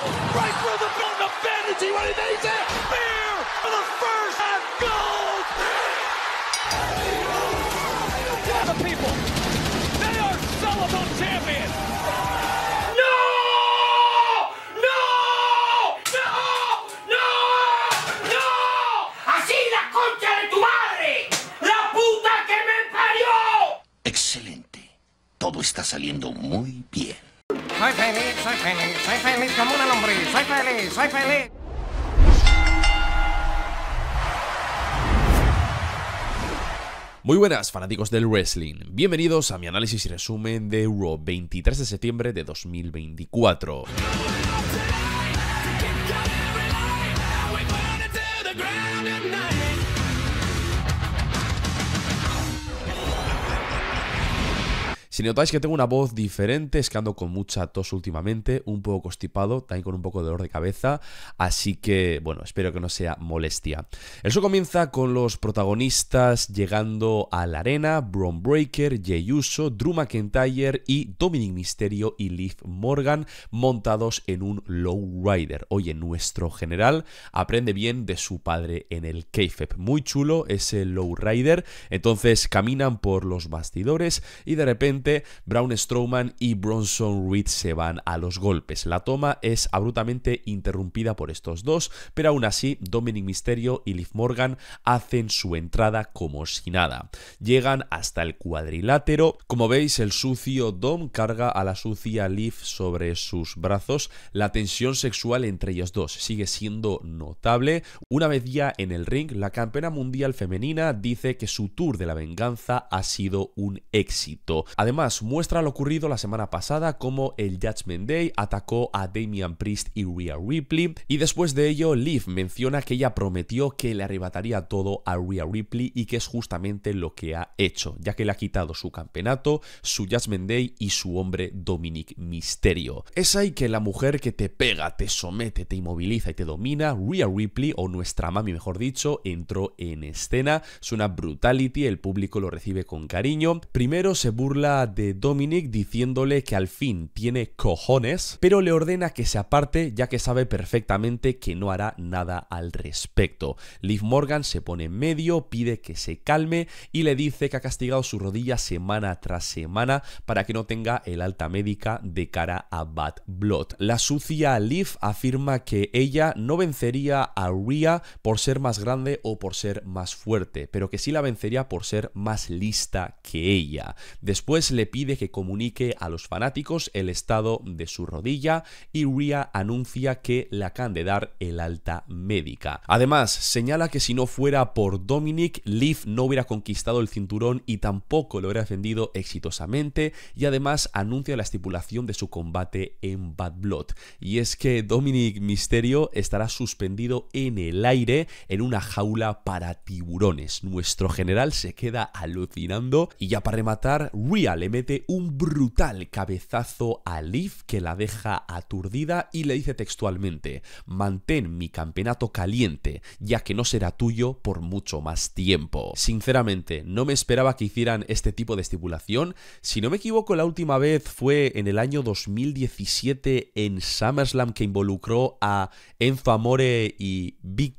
Right through the middle of Vanity when he needs it. Beer for the first half goal. Yeah, the people, they are sellable champions. No! No! No! No! No! Así la concha de tu madre. La puta que me parió. Excelente. Todo está saliendo muy bien soy feliz, soy feliz, soy feliz como una lombriz, soy feliz, soy feliz. Muy buenas fanáticos del wrestling, bienvenidos a mi análisis y resumen de Euro 23 de septiembre de 2024. Si notáis que tengo una voz diferente, es que ando con mucha tos últimamente, un poco constipado, también con un poco de dolor de cabeza, así que bueno, espero que no sea molestia. Eso comienza con los protagonistas llegando a la arena, Bron Breaker, Jey Uso, Drew McIntyre y Dominic Mysterio y Liv Morgan montados en un lowrider. Oye, nuestro general aprende bien de su padre en el KFEP. Muy chulo ese lowrider. Entonces caminan por los bastidores y de repente Brown, Braun Strowman y Bronson Reed se van a los golpes. La toma es abruptamente interrumpida por estos dos, pero aún así Dominic Mysterio y Liv Morgan hacen su entrada como si nada. Llegan hasta el cuadrilátero. Como veis, el sucio Dom carga a la sucia Liv sobre sus brazos. La tensión sexual entre ellos dos sigue siendo notable. Una vez ya en el ring, la campeona mundial femenina dice que su tour de la venganza ha sido un éxito. Además, más, muestra lo ocurrido la semana pasada como el Judgment Day atacó a Damian Priest y Rhea Ripley y después de ello Liv menciona que ella prometió que le arrebataría todo a Rhea Ripley y que es justamente lo que ha hecho, ya que le ha quitado su campeonato, su Judgment Day y su hombre Dominic Misterio. Es ahí que la mujer que te pega, te somete, te inmoviliza y te domina, Rhea Ripley o nuestra mami mejor dicho, entró en escena, es una brutality, el público lo recibe con cariño, primero se burla de Dominic diciéndole que al fin tiene cojones, pero le ordena que se aparte ya que sabe perfectamente que no hará nada al respecto. Liv Morgan se pone en medio, pide que se calme y le dice que ha castigado su rodilla semana tras semana para que no tenga el alta médica de cara a Bad Blood. La sucia Liv afirma que ella no vencería a Rhea por ser más grande o por ser más fuerte, pero que sí la vencería por ser más lista que ella. Después le pide que comunique a los fanáticos el estado de su rodilla y Rhea anuncia que la can de dar el alta médica. Además, señala que si no fuera por Dominic, Leaf no hubiera conquistado el cinturón y tampoco lo hubiera defendido exitosamente y además anuncia la estipulación de su combate en Bad Blood. Y es que Dominic Misterio estará suspendido en el aire en una jaula para tiburones. Nuestro general se queda alucinando y ya para rematar, Rhea le mete un brutal cabezazo a Leaf que la deja aturdida y le dice textualmente, mantén mi campeonato caliente, ya que no será tuyo por mucho más tiempo. Sinceramente, no me esperaba que hicieran este tipo de estipulación. Si no me equivoco, la última vez fue en el año 2017 en SummerSlam que involucró a Enfamore y Big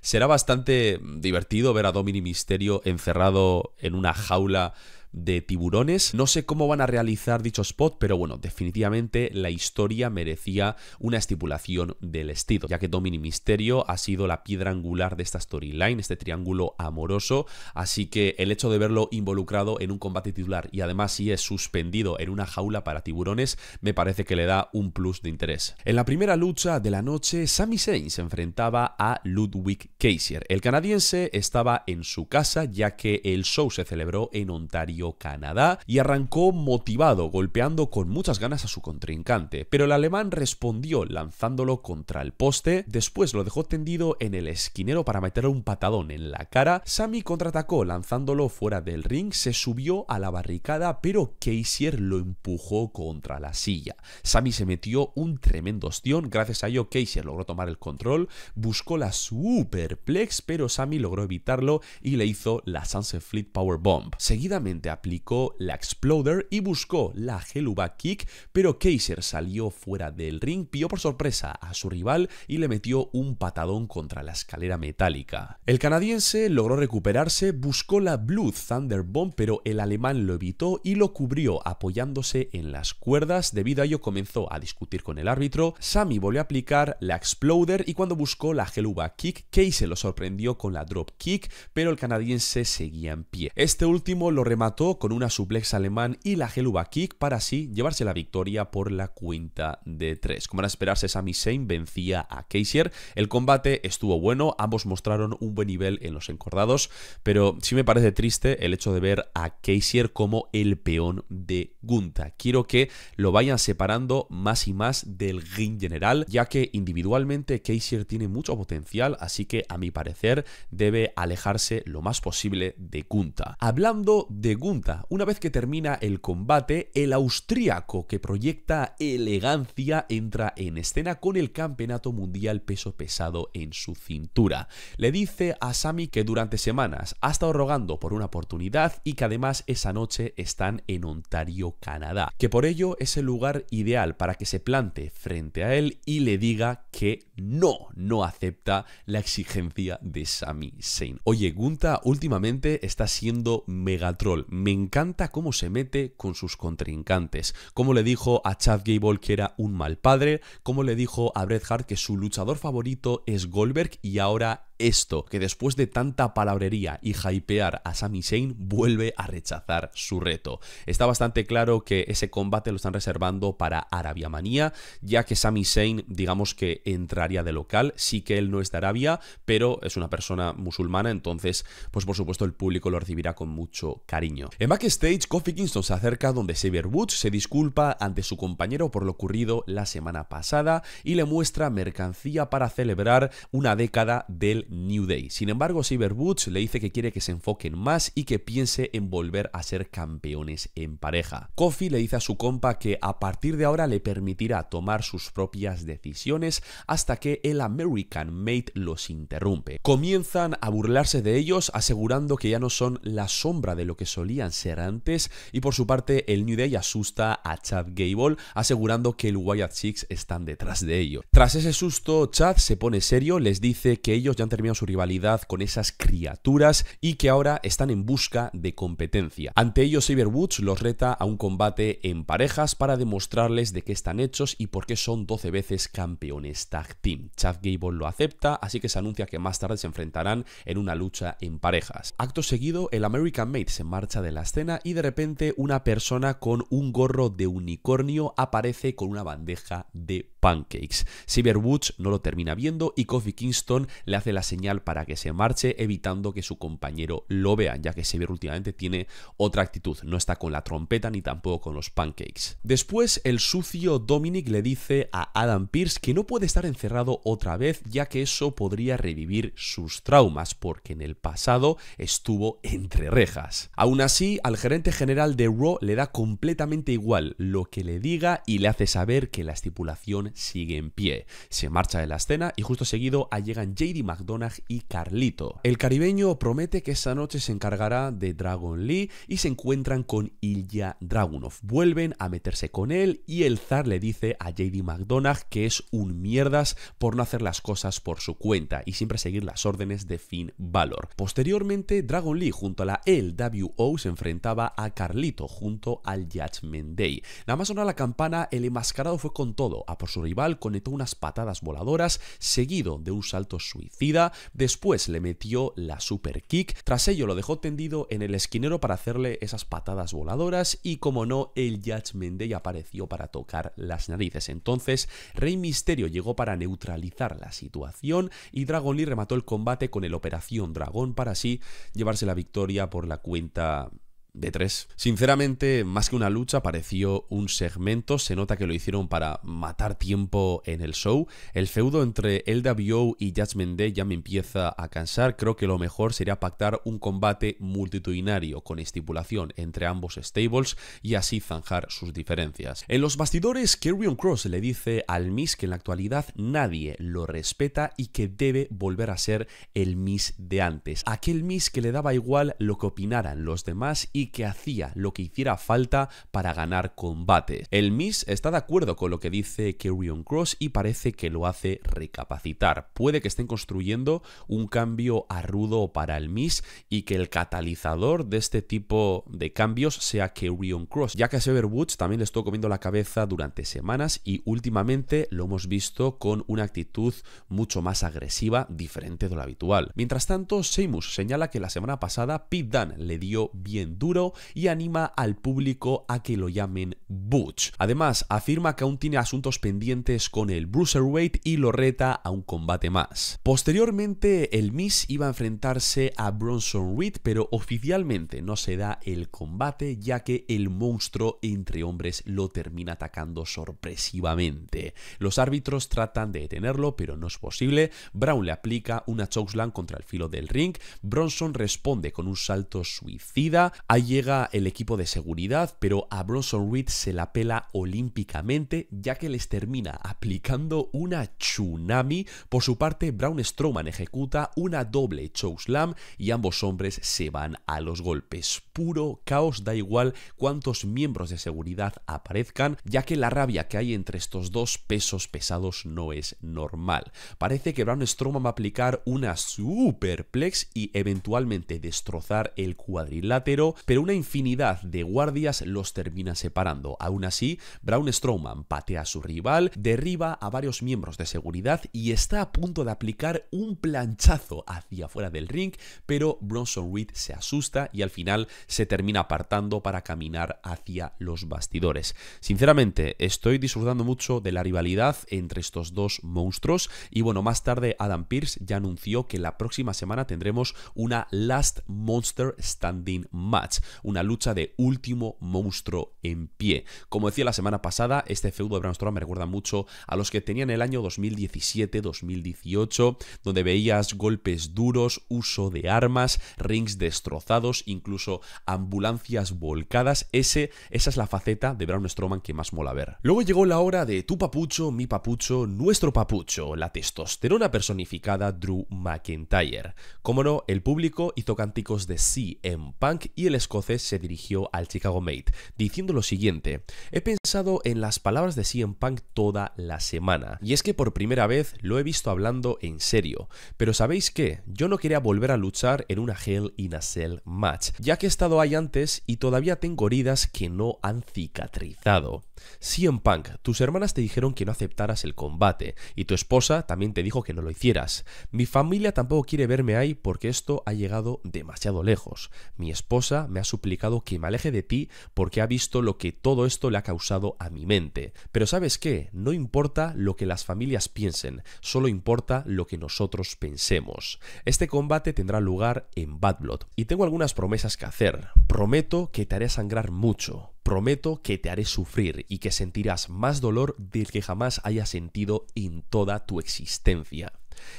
Será bastante mm, divertido ver a Domini Misterio encerrado en una jaula de tiburones. No sé cómo van a realizar dicho spot, pero bueno, definitivamente la historia merecía una estipulación del estilo, ya que Domini Misterio ha sido la piedra angular de esta storyline, este triángulo amoroso, así que el hecho de verlo involucrado en un combate titular y además si es suspendido en una jaula para tiburones, me parece que le da un plus de interés. En la primera lucha de la noche, Sami Zayn se enfrentaba a Ludwig Kaiser. El canadiense estaba en su casa ya que el show se celebró en Ontario Canadá, y arrancó motivado, golpeando con muchas ganas a su contrincante, pero el alemán respondió lanzándolo contra el poste, después lo dejó tendido en el esquinero para meterle un patadón en la cara, Sami contraatacó lanzándolo fuera del ring, se subió a la barricada, pero Keisier lo empujó contra la silla. Sami se metió un tremendo ostión, gracias a ello Keisier logró tomar el control, buscó la superplex, pero Sami logró evitarlo y le hizo la Sunset Fleet Power Bomb. Seguidamente aplicó la Exploder y buscó la Helluva Kick, pero Kaiser salió fuera del ring, pio por sorpresa a su rival y le metió un patadón contra la escalera metálica. El canadiense logró recuperarse, buscó la Blue thunder bomb pero el alemán lo evitó y lo cubrió apoyándose en las cuerdas. Debido a ello comenzó a discutir con el árbitro. Sammy volvió a aplicar la Exploder y cuando buscó la Helluva Kick, Kaiser lo sorprendió con la Drop Kick, pero el canadiense seguía en pie. Este último lo remató con una suplex alemán y la geluba Kick para así llevarse la victoria por la cuenta de 3. Como era esperarse, Sami Zayn vencía a Kaiser. El combate estuvo bueno, ambos mostraron un buen nivel en los encordados, pero sí me parece triste el hecho de ver a Kaiser como el peón de Gunta. Quiero que lo vayan separando más y más del ring general, ya que individualmente Kaiser tiene mucho potencial, así que a mi parecer debe alejarse lo más posible de Gunta. Hablando de Gunta, una vez que termina el combate, el austríaco que proyecta elegancia entra en escena con el campeonato mundial peso pesado en su cintura. Le dice a Sami que durante semanas ha estado rogando por una oportunidad y que además esa noche están en Ontario, Canadá. Que por ello es el lugar ideal para que se plante frente a él y le diga que no, no acepta la exigencia de Sami Zayn. Oye, Gunta últimamente está siendo megatrol. Me encanta cómo se mete con sus contrincantes, cómo le dijo a Chad Gable que era un mal padre, cómo le dijo a Bret Hart que su luchador favorito es Goldberg y ahora esto, que después de tanta palabrería y hypear a Sami Zayn, vuelve a rechazar su reto. Está bastante claro que ese combate lo están reservando para Arabia Manía, ya que Sami Zayn, digamos que entraría de local, sí que él no es de Arabia, pero es una persona musulmana, entonces, pues por supuesto el público lo recibirá con mucho cariño. En backstage, Kofi Kingston se acerca donde Xavier Woods se disculpa ante su compañero por lo ocurrido la semana pasada y le muestra mercancía para celebrar una década del New Day. Sin embargo, Cyber le dice que quiere que se enfoquen más y que piense en volver a ser campeones en pareja. Kofi le dice a su compa que a partir de ahora le permitirá tomar sus propias decisiones hasta que el American Mate los interrumpe. Comienzan a burlarse de ellos asegurando que ya no son la sombra de lo que solían ser antes y por su parte el New Day asusta a Chad Gable asegurando que el Wyatt Six están detrás de ellos. Tras ese susto, Chad se pone serio, les dice que ellos ya han termina su rivalidad con esas criaturas y que ahora están en busca de competencia. Ante ellos, Saber Woods los reta a un combate en parejas para demostrarles de qué están hechos y por qué son 12 veces campeones tag team. Chad Gable lo acepta, así que se anuncia que más tarde se enfrentarán en una lucha en parejas. Acto seguido, el American Mate se marcha de la escena y de repente una persona con un gorro de unicornio aparece con una bandeja de pancakes. Xavier Woods no lo termina viendo y Kofi Kingston le hace la señal para que se marche, evitando que su compañero lo vea, ya que Xavier últimamente tiene otra actitud, no está con la trompeta ni tampoco con los pancakes. Después, el sucio Dominic le dice a Adam Pierce que no puede estar encerrado otra vez, ya que eso podría revivir sus traumas, porque en el pasado estuvo entre rejas. Aún así, al gerente general de Raw le da completamente igual lo que le diga y le hace saber que la estipulación sigue en pie. Se marcha de la escena y justo seguido llegan JD McDonagh y Carlito. El caribeño promete que esa noche se encargará de Dragon Lee y se encuentran con Ilya Dragunov. Vuelven a meterse con él y el zar le dice a JD McDonagh que es un mierdas por no hacer las cosas por su cuenta y siempre seguir las órdenes de Finn Balor. Posteriormente, Dragon Lee junto a la LWO se enfrentaba a Carlito junto al Judgment Day. Nada más sonar la campana, el enmascarado fue con todo a por su rival, conectó unas patadas voladoras, seguido de un salto suicida, después le metió la super kick, tras ello lo dejó tendido en el esquinero para hacerle esas patadas voladoras y como no, el Judgment Day apareció para tocar las narices. Entonces, Rey Misterio llegó para neutralizar la situación y Dragon Lee remató el combate con el Operación Dragón para así llevarse la victoria por la cuenta de tres. Sinceramente, más que una lucha, pareció un segmento. Se nota que lo hicieron para matar tiempo en el show. El feudo entre LWO y Judgment Day ya me empieza a cansar. Creo que lo mejor sería pactar un combate multitudinario con estipulación entre ambos stables y así zanjar sus diferencias. En los bastidores, Kerrion Cross le dice al Miss que en la actualidad nadie lo respeta y que debe volver a ser el Miss de antes. Aquel Miss que le daba igual lo que opinaran los demás y que hacía lo que hiciera falta para ganar combates. El Miss está de acuerdo con lo que dice Kerrion Cross y parece que lo hace recapacitar. Puede que estén construyendo un cambio rudo para el Miss y que el catalizador de este tipo de cambios sea Kerrion Cross, ya que a Sever Woods también le estuvo comiendo la cabeza durante semanas y últimamente lo hemos visto con una actitud mucho más agresiva, diferente de lo habitual. Mientras tanto, Seamus señala que la semana pasada Pete Dunne le dio bien duro y anima al público a que lo llamen Butch. Además, afirma que aún tiene asuntos pendientes con el Bruiserweight y lo reta a un combate más. Posteriormente, el Miss iba a enfrentarse a Bronson Reed, pero oficialmente no se da el combate ya que el monstruo entre hombres lo termina atacando sorpresivamente. Los árbitros tratan de detenerlo, pero no es posible. Brown le aplica una chokeslam contra el filo del ring. Bronson responde con un salto suicida. Ahí llega el equipo de seguridad, pero a Bronson Reed se la pela olímpicamente, ya que les termina aplicando una tsunami. Por su parte, Braun Strowman ejecuta una doble slam y ambos hombres se van a los golpes. Puro caos, da igual cuántos miembros de seguridad aparezcan, ya que la rabia que hay entre estos dos pesos pesados no es normal. Parece que Braun Strowman va a aplicar una superplex y eventualmente destrozar el cuadrilátero pero una infinidad de guardias los termina separando. Aún así, Braun Strowman patea a su rival, derriba a varios miembros de seguridad y está a punto de aplicar un planchazo hacia afuera del ring, pero Bronson Reed se asusta y al final se termina apartando para caminar hacia los bastidores. Sinceramente, estoy disfrutando mucho de la rivalidad entre estos dos monstruos y bueno, más tarde Adam Pierce ya anunció que la próxima semana tendremos una Last Monster Standing Match una lucha de último monstruo en pie. Como decía la semana pasada, este feudo de Braun Strowman me recuerda mucho a los que tenían el año 2017-2018, donde veías golpes duros, uso de armas, rings destrozados, incluso ambulancias volcadas. Ese, esa es la faceta de Braun Strowman que más mola ver. Luego llegó la hora de tu papucho, mi papucho, nuestro papucho, la testosterona personificada Drew McIntyre. Como no, el público hizo cánticos de en Punk y el escocés se dirigió al Chicago Mate, diciendo lo siguiente, he pensado en las palabras de CM Punk toda la semana, y es que por primera vez lo he visto hablando en serio, pero ¿sabéis qué? Yo no quería volver a luchar en una Hell in a Cell match, ya que he estado ahí antes y todavía tengo heridas que no han cicatrizado. CM Punk, tus hermanas te dijeron que no aceptaras el combate, y tu esposa también te dijo que no lo hicieras. Mi familia tampoco quiere verme ahí porque esto ha llegado demasiado lejos. Mi esposa me ha suplicado que me aleje de ti porque ha visto lo que todo esto le ha causado a mi mente. Pero sabes qué, no importa lo que las familias piensen, solo importa lo que nosotros pensemos. Este combate tendrá lugar en Bad Blood y tengo algunas promesas que hacer. Prometo que te haré sangrar mucho, Prometo que te haré sufrir y que sentirás más dolor del que jamás haya sentido en toda tu existencia.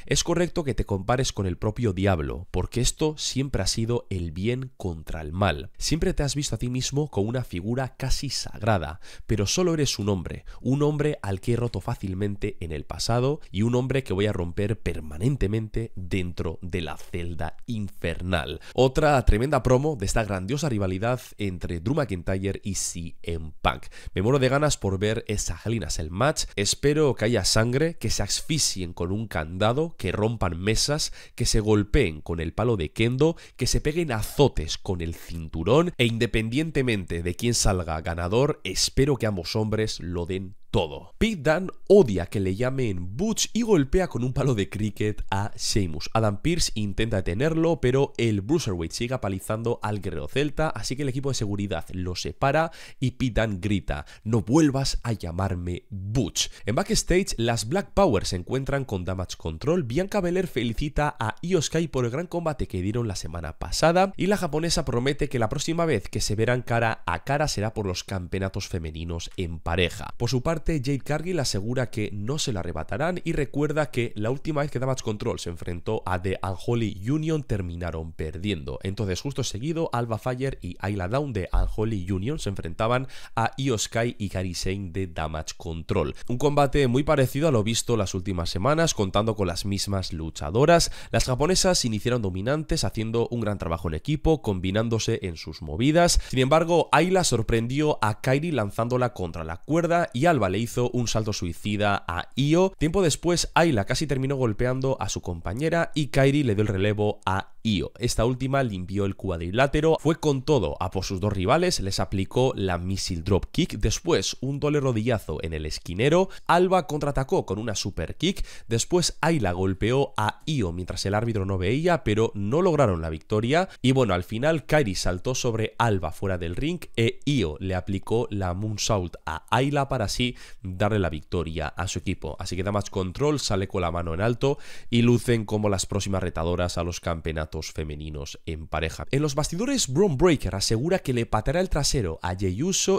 Es correcto que te compares con el propio diablo, porque esto siempre ha sido el bien contra el mal. Siempre te has visto a ti mismo como una figura casi sagrada, pero solo eres un hombre, un hombre al que he roto fácilmente en el pasado y un hombre que voy a romper permanentemente dentro de la celda infernal. Otra tremenda promo de esta grandiosa rivalidad entre Drew McIntyre y CM Punk. Me muero de ganas por ver esa halinas el match. Espero que haya sangre, que se asfixien con un candado que rompan mesas, que se golpeen con el palo de kendo, que se peguen azotes con el cinturón e independientemente de quién salga ganador, espero que ambos hombres lo den todo. Pete Dan odia que le llamen Butch y golpea con un palo de cricket a Seamus. Adam Pierce intenta detenerlo, pero el Bruiserweight sigue palizando al guerrero celta, así que el equipo de seguridad lo separa y Pete Dan grita, no vuelvas a llamarme Butch. En backstage, las Black Power se encuentran con Damage Control, Bianca Belair felicita a Io Sky por el gran combate que dieron la semana pasada y la japonesa promete que la próxima vez que se verán cara a cara será por los campeonatos femeninos en pareja. Por su parte, Jade Cargill asegura que no se la arrebatarán y recuerda que la última vez que Damage Control se enfrentó a The Unholy Union terminaron perdiendo. Entonces, justo seguido, Alba Fire y Ayla Down de Unholy Union se enfrentaban a Io y Kairi Shane de Damage Control. Un combate muy parecido a lo visto las últimas semanas, contando con las mismas luchadoras. Las japonesas iniciaron dominantes, haciendo un gran trabajo en equipo, combinándose en sus movidas. Sin embargo, Ayla sorprendió a Kairi lanzándola contra la cuerda y Alba le hizo un salto suicida a Io. Tiempo después, Ayla casi terminó golpeando a su compañera y Kairi le dio el relevo a Io. Esta última limpió el cuadrilátero, fue con todo a por sus dos rivales, les aplicó la missile drop kick, después un doble rodillazo en el esquinero, Alba contraatacó con una super kick, después Ayla golpeó a Io mientras el árbitro no veía, pero no lograron la victoria, y bueno, al final Kairi saltó sobre Alba fuera del ring e Io le aplicó la moonsault a Ayla para así darle la victoria a su equipo. Así que más Control sale con la mano en alto y lucen como las próximas retadoras a los campeonatos femeninos en pareja. En los bastidores, Braun Breaker asegura que le patará el trasero a Jey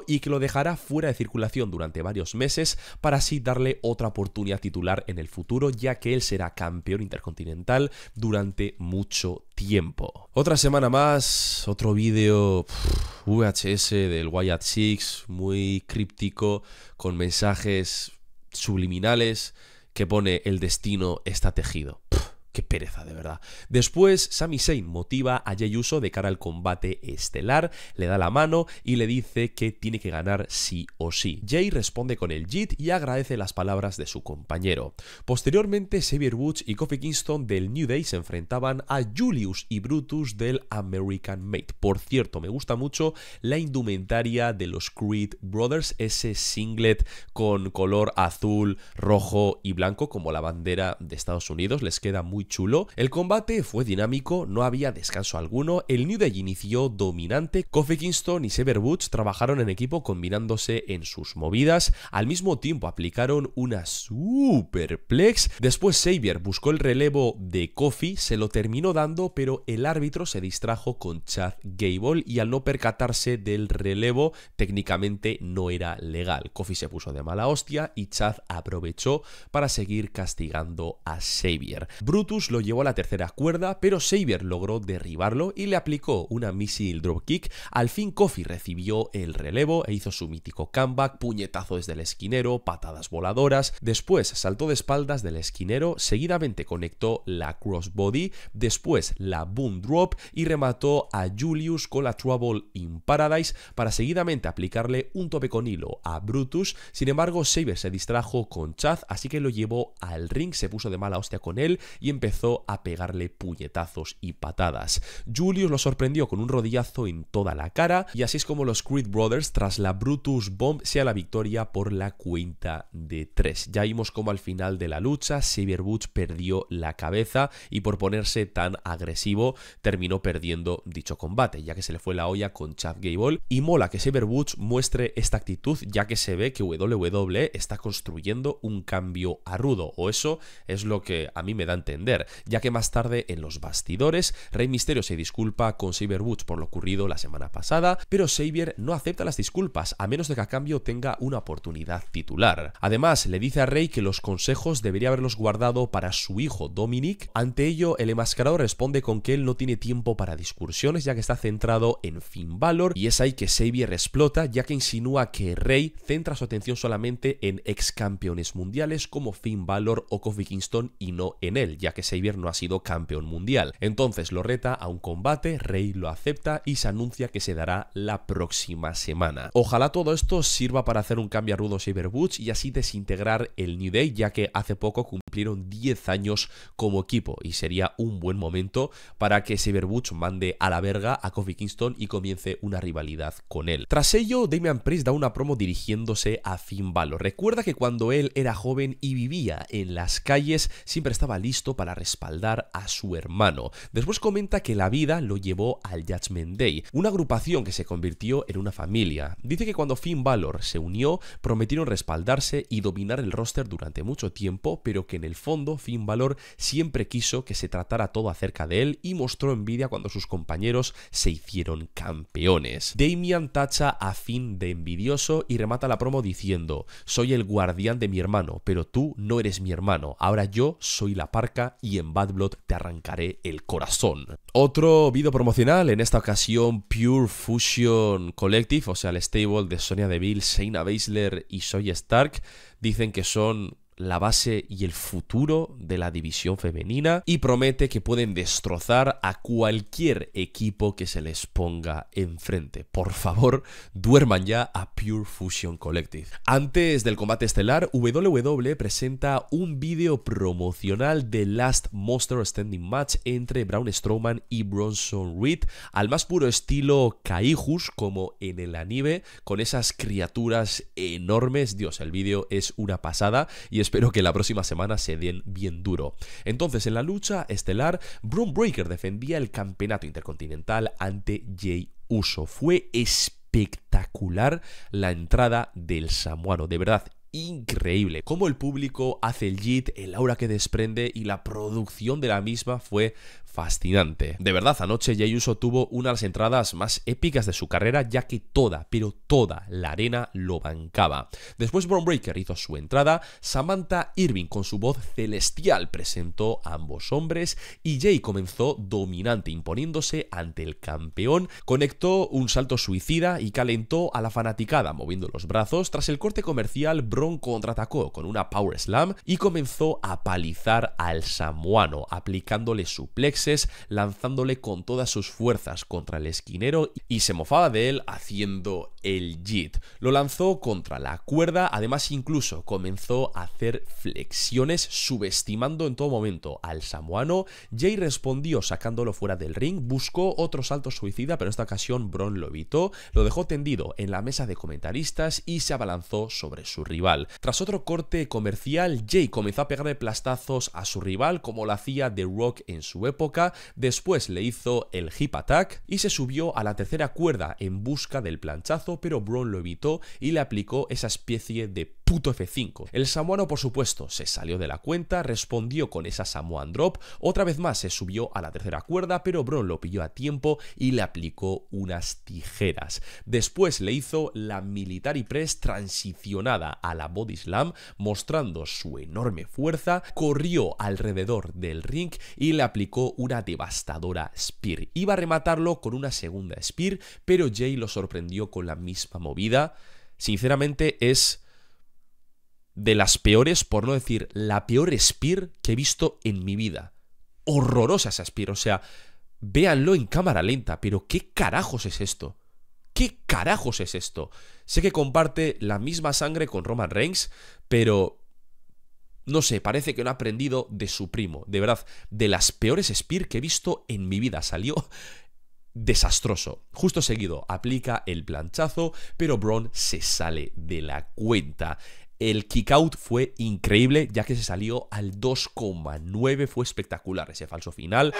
y que lo dejará fuera de circulación durante varios meses para así darle otra oportunidad titular en el futuro, ya que él será campeón intercontinental durante mucho tiempo. Otra semana más, otro vídeo VHS del Wyatt Six, muy críptico, con mensajes subliminales que pone el destino está tejido. Qué pereza, de verdad. Después, Sami Zayn motiva a Jey Uso de cara al combate estelar, le da la mano y le dice que tiene que ganar sí o sí. Jay responde con el JIT y agradece las palabras de su compañero. Posteriormente, Xavier Woods y Kofi Kingston del New Day se enfrentaban a Julius y Brutus del American Mate. Por cierto, me gusta mucho la indumentaria de los Creed Brothers, ese singlet con color azul, rojo y blanco como la bandera de Estados Unidos, les queda muy chulo. El combate fue dinámico, no había descanso alguno, el New Day inició dominante, Kofi Kingston y Sever Butch trabajaron en equipo combinándose en sus movidas, al mismo tiempo aplicaron una superplex, después Xavier buscó el relevo de Kofi, se lo terminó dando, pero el árbitro se distrajo con Chad Gable y al no percatarse del relevo, técnicamente no era legal. Kofi se puso de mala hostia y Chad aprovechó para seguir castigando a Xavier. Brutus lo llevó a la tercera cuerda, pero Saber logró derribarlo y le aplicó una missile dropkick. Al fin Kofi recibió el relevo e hizo su mítico comeback, puñetazo desde el esquinero, patadas voladoras. Después saltó de espaldas del esquinero, seguidamente conectó la crossbody, después la boom drop y remató a Julius con la Trouble in Paradise para seguidamente aplicarle un tope con hilo a Brutus. Sin embargo, Saber se distrajo con Chaz, así que lo llevó al ring, se puso de mala hostia con él y empezó a pegarle puñetazos y patadas. Julius lo sorprendió con un rodillazo en toda la cara y así es como los Creed Brothers tras la Brutus Bomb sea la victoria por la cuenta de tres. Ya vimos como al final de la lucha Saber Butch perdió la cabeza y por ponerse tan agresivo terminó perdiendo dicho combate ya que se le fue la olla con Chad Gable y mola que Saber Butch muestre esta actitud ya que se ve que WWE está construyendo un cambio a rudo o eso es lo que a mí me da a entender ya que más tarde en los bastidores, Rey Misterio se disculpa con Saber Woods por lo ocurrido la semana pasada, pero Xavier no acepta las disculpas a menos de que a cambio tenga una oportunidad titular. Además, le dice a Rey que los consejos debería haberlos guardado para su hijo Dominic. Ante ello, el enmascarado responde con que él no tiene tiempo para discusiones ya que está centrado en Finn Balor y es ahí que Xavier explota ya que insinúa que Rey centra su atención solamente en ex campeones mundiales como Finn Balor o Kofi Kingston y no en él, ya que que Xavier no ha sido campeón mundial. Entonces lo reta a un combate, Rey lo acepta y se anuncia que se dará la próxima semana. Ojalá todo esto sirva para hacer un cambio a Rudo Saber Butch y así desintegrar el New Day, ya que hace poco cumplieron 10 años como equipo y sería un buen momento para que Saber Butch mande a la verga a Kofi Kingston y comience una rivalidad con él. Tras ello, Damian Priest da una promo dirigiéndose a Finn Balor. Recuerda que cuando él era joven y vivía en las calles, siempre estaba listo para respaldar a su hermano. Después comenta que la vida lo llevó al Judgment Day, una agrupación que se convirtió en una familia. Dice que cuando Finn Balor se unió, prometieron respaldarse y dominar el roster durante mucho tiempo, pero que en el fondo Finn Balor siempre quiso que se tratara todo acerca de él y mostró envidia cuando sus compañeros se hicieron campeones. Damian tacha a Finn de envidioso y remata la promo diciendo, soy el guardián de mi hermano, pero tú no eres mi hermano, ahora yo soy la parca y en Bad Blood te arrancaré el corazón. Otro video promocional, en esta ocasión Pure Fusion Collective, o sea, el stable de Sonia Deville, Shayna Baszler y Soy Stark, dicen que son la base y el futuro de la división femenina y promete que pueden destrozar a cualquier equipo que se les ponga enfrente. Por favor, duerman ya a Pure Fusion Collective. Antes del combate estelar, WWE presenta un vídeo promocional de Last Monster Standing Match entre Braun Strowman y Bronson Reed al más puro estilo Caijus como en el anime con esas criaturas enormes. Dios, el vídeo es una pasada y es espero que la próxima semana se den bien duro. Entonces, en la lucha estelar, Broombreaker Breaker defendía el campeonato intercontinental ante Jay Uso. Fue espectacular la entrada del samuano, de verdad increíble. Cómo el público hace el JIT, el aura que desprende y la producción de la misma fue fascinante. De verdad, anoche Jay Uso tuvo una de las entradas más épicas de su carrera, ya que toda, pero toda la arena lo bancaba. Después Bron Breaker hizo su entrada, Samantha Irving con su voz celestial presentó a ambos hombres y Jay comenzó dominante, imponiéndose ante el campeón, conectó un salto suicida y calentó a la fanaticada moviendo los brazos. Tras el corte comercial, Bron contraatacó con una Power Slam y comenzó a palizar al samuano aplicándole suplex lanzándole con todas sus fuerzas contra el esquinero y se mofaba de él haciendo el jit. Lo lanzó contra la cuerda, además incluso comenzó a hacer flexiones subestimando en todo momento al samoano. Jay respondió sacándolo fuera del ring, buscó otro salto suicida, pero en esta ocasión Bron lo evitó, lo dejó tendido en la mesa de comentaristas y se abalanzó sobre su rival. Tras otro corte comercial, Jay comenzó a pegarle plastazos a su rival como lo hacía The Rock en su época, después le hizo el hip attack y se subió a la tercera cuerda en busca del planchazo, pero Brown lo evitó y le aplicó esa especie de puto F5. El samuano, por supuesto, se salió de la cuenta, respondió con esa Samoan Drop, otra vez más se subió a la tercera cuerda, pero Bron lo pilló a tiempo y le aplicó unas tijeras. Después le hizo la Military Press transicionada a la Body Slam, mostrando su enorme fuerza, corrió alrededor del ring y le aplicó una devastadora Spear. Iba a rematarlo con una segunda Spear, pero Jay lo sorprendió con la misma movida. Sinceramente es de las peores, por no decir la peor Spear que he visto en mi vida. Horrorosa esa Spear, o sea, véanlo en cámara lenta, pero ¿qué carajos es esto? ¿Qué carajos es esto? Sé que comparte la misma sangre con Roman Reigns, pero no sé, parece que no ha aprendido de su primo. De verdad, de las peores Spear que he visto en mi vida. Salió desastroso. Justo seguido, aplica el planchazo, pero Braun se sale de la cuenta. El kickout fue increíble, ya que se salió al 2,9. Fue espectacular ese falso final.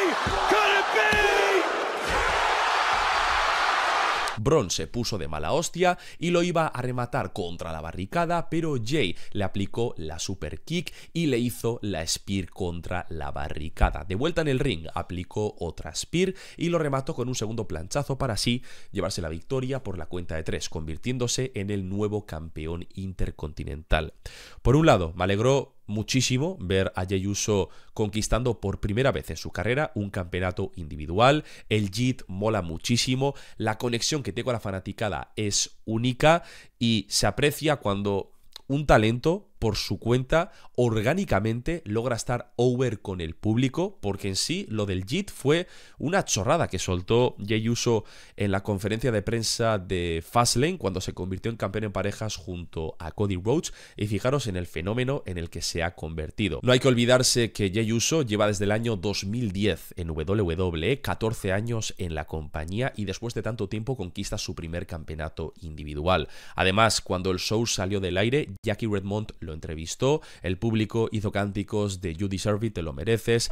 Bron se puso de mala hostia y lo iba a rematar contra la barricada, pero Jay le aplicó la super kick y le hizo la spear contra la barricada. De vuelta en el ring, aplicó otra spear y lo remató con un segundo planchazo para así llevarse la victoria por la cuenta de tres, convirtiéndose en el nuevo campeón intercontinental. Por un lado, me alegró muchísimo ver a Yeyuso conquistando por primera vez en su carrera un campeonato individual. El JIT mola muchísimo, la conexión que tengo con la fanaticada es única y se aprecia cuando un talento por su cuenta, orgánicamente logra estar over con el público, porque en sí lo del JIT fue una chorrada que soltó Jay Uso en la conferencia de prensa de Fastlane cuando se convirtió en campeón en parejas junto a Cody Rhodes, y fijaros en el fenómeno en el que se ha convertido. No hay que olvidarse que Jay Uso lleva desde el año 2010 en WWE, 14 años en la compañía y después de tanto tiempo conquista su primer campeonato individual. Además, cuando el show salió del aire, Jackie Redmond lo entrevistó, el público hizo cánticos de You Deserve It, te lo mereces.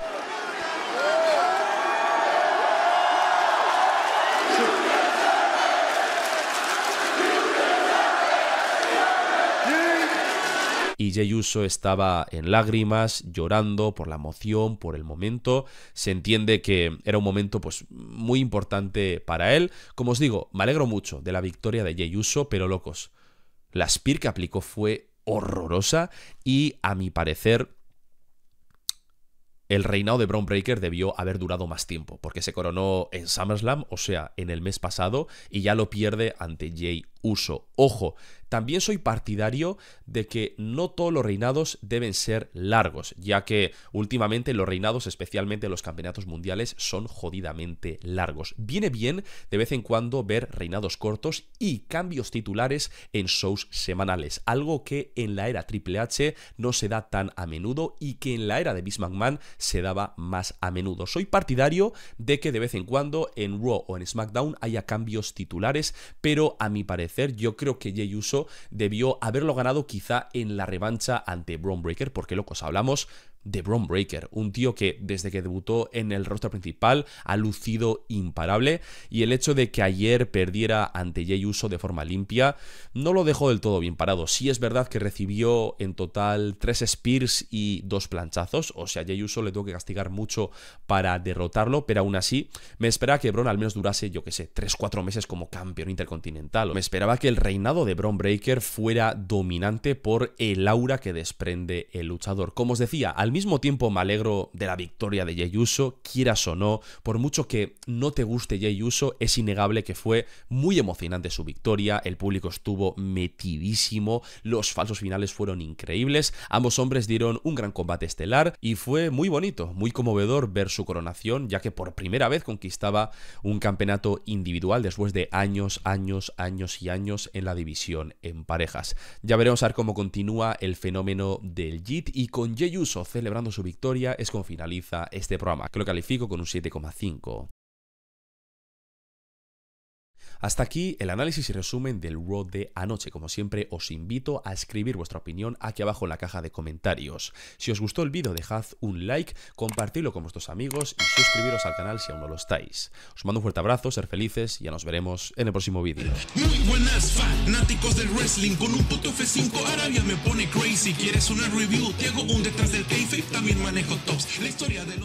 y Jay Uso estaba en lágrimas, llorando por la emoción, por el momento. Se entiende que era un momento pues muy importante para él. Como os digo, me alegro mucho de la victoria de Jey Uso, pero locos. La spear que aplicó fue horrorosa y a mi parecer el reinado de Brown Breaker debió haber durado más tiempo, porque se coronó en SummerSlam, o sea, en el mes pasado, y ya lo pierde ante Jay uso. Ojo, también soy partidario de que no todos los reinados deben ser largos, ya que últimamente los reinados, especialmente los campeonatos mundiales, son jodidamente largos. Viene bien de vez en cuando ver reinados cortos y cambios titulares en shows semanales, algo que en la era Triple H no se da tan a menudo y que en la era de Bismarck Man se daba más a menudo. Soy partidario de que de vez en cuando en Raw o en SmackDown haya cambios titulares, pero a mi parecer yo creo que Jey debió haberlo ganado quizá en la revancha ante Braun Breaker, porque locos hablamos de Bron Breaker, un tío que desde que debutó en el roster principal ha lucido imparable y el hecho de que ayer perdiera ante Jey Uso de forma limpia no lo dejó del todo bien parado. Sí es verdad que recibió en total tres spears y dos planchazos, o sea, Jey Uso le tuvo que castigar mucho para derrotarlo, pero aún así me esperaba que Bron al menos durase, yo que sé, 3-4 meses como campeón intercontinental. Me esperaba que el reinado de Bron Breaker fuera dominante por el aura que desprende el luchador. Como os decía, al mismo tiempo me alegro de la victoria de Jey quieras o no, por mucho que no te guste Jey Uso, es innegable que fue muy emocionante su victoria, el público estuvo metidísimo, los falsos finales fueron increíbles, ambos hombres dieron un gran combate estelar y fue muy bonito, muy conmovedor ver su coronación, ya que por primera vez conquistaba un campeonato individual después de años, años, años y años en la división en parejas. Ya veremos a ver cómo continúa el fenómeno del JIT y con Jey Uso celebrando su victoria es como finaliza este programa, que lo califico con un 7,5. Hasta aquí el análisis y resumen del Road de anoche. Como siempre, os invito a escribir vuestra opinión aquí abajo en la caja de comentarios. Si os gustó el vídeo, dejad un like, compartidlo con vuestros amigos y suscribiros al canal si aún no lo estáis. Os mando un fuerte abrazo, ser felices y ya nos veremos en el próximo vídeo. Muy buenas fanáticos del wrestling, con un puto F5 me pone crazy. ¿Quieres una review? un detrás del también manejo tops. La historia